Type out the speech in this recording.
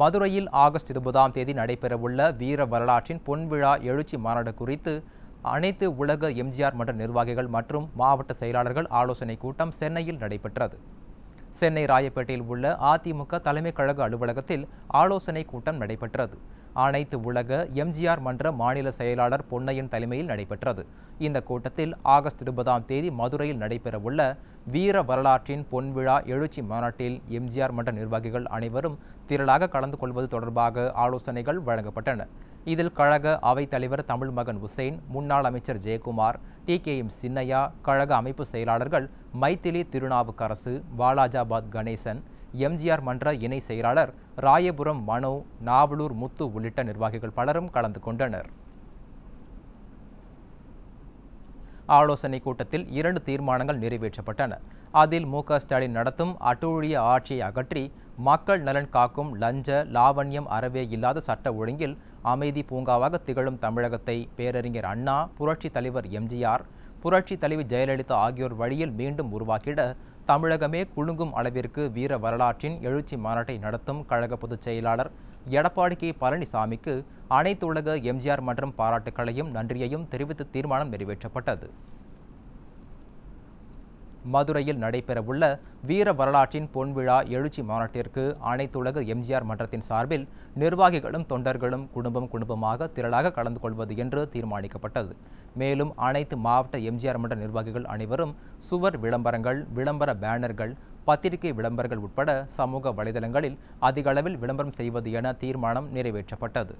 மதுரையில் ஆகஸ்ட் இருபதாம் தேதி நடைபெறவுள்ள வீர வரலாற்றின் பொன்விழா எழுச்சி மாநாடு குறித்து அனைத்து உலக எம்ஜிஆர் மன்ற நிர்வாகிகள் மற்றும் மாவட்ட செயலாளர்கள் ஆலோசனைக் கூட்டம் சென்னையில் நடைபெற்றது சென்னை ராயப்பேட்டையில் உள்ள அதிமுக தலைமை கழக அலுவலகத்தில் ஆலோசனை கூட்டம் நடைபெற்றது அனைத்து உலக எம்ஜிஆர் மன்ற மாநில செயலாளர் பொன்னையன் தலைமையில் நடைபெற்றது இந்த கூட்டத்தில் ஆகஸ்ட் இருபதாம் தேதி மதுரையில் நடைபெறவுள்ள வீர வரலாற்றின் பொன்விழா எழுச்சி மாநாட்டில் எம்ஜிஆர் மன்ற நிர்வாகிகள் அனைவரும் திரளாக கலந்து கொள்வது தொடர்பாக ஆலோசனைகள் வழங்கப்பட்டன இதில் கழக தலைவர் தமிழ் மகன் உசேன் முன்னாள் அமைச்சர் Jayakumar T K M Chinnaiah கழக அமைப்பு செயலாளர்கள் மைத்திலி திருநாவுக்கரசு வாலாஜாபாத் கணேசன் எம்ஜிஆர் மன்ற இணை செயலாளர் ராயபுரம் மனோ நாவலூர் முத்து உள்ளிட்ட நிர்வாகிகள் பலரும் கலந்து கொண்டனர் ஆலோசனை கூட்டத்தில் இரண்டு தீர்மானங்கள் நிறைவேற்றப்பட்டன அதில் மு ஸ்டாலின் நடத்தும் அட்டூழிய ஆட்சியை அகற்றி மக்கள் நலன் காக்கும் லஞ்ச லாவண்யம் அறவே இல்லாத சட்ட ஒழுங்கில் அமைதி பூங்காவாக திகழும் தமிழகத்தை பேரறிஞர் அண்ணா புரட்சி தலைவர் எம்ஜிஆர் புரட்சி தலைவி ஜெயலலிதா ஆகியோர் வழியில் மீண்டும் உருவாக்கிட தமிழகமே குலுங்கும் அளவிற்கு வீர வரலாற்றின் எழுச்சி மாநாட்டை நடத்தும் கழக பொதுச் செயலாளர் எடப்பாடி கே பழனிசாமிக்கு அனைத்து உலக எம்ஜிஆர் மன்றம் பாராட்டுக்களையும் நன்றியையும் தெரிவித்து தீர்மானம் நிறைவேற்றப்பட்டது மதுரையில் நடைபெறவுள்ள வீர வரலாற்றின் பொன்விழா எழுச்சி மாநாட்டிற்கு அனைத்துலக எம்ஜிஆர் மன்றத்தின் சார்பில் நிர்வாகிகளும் தொண்டர்களும் குடும்பம் குடும்பமாக திரளாக கலந்து கொள்வது என்று தீர்மானிக்கப்பட்டது மேலும் அனைத்து மாவட்ட எம்ஜிஆர் மன்ற நிர்வாகிகள் அனைவரும் சுவர் விளம்பரங்கள் விளம்பர பேனர்கள் பத்திரிகை விளம்பரங்கள் உட்பட சமூக வலைதளங்களில் அதிகளவில் விளம்பரம் செய்வது என தீர்மானம் நிறைவேற்றப்பட்டது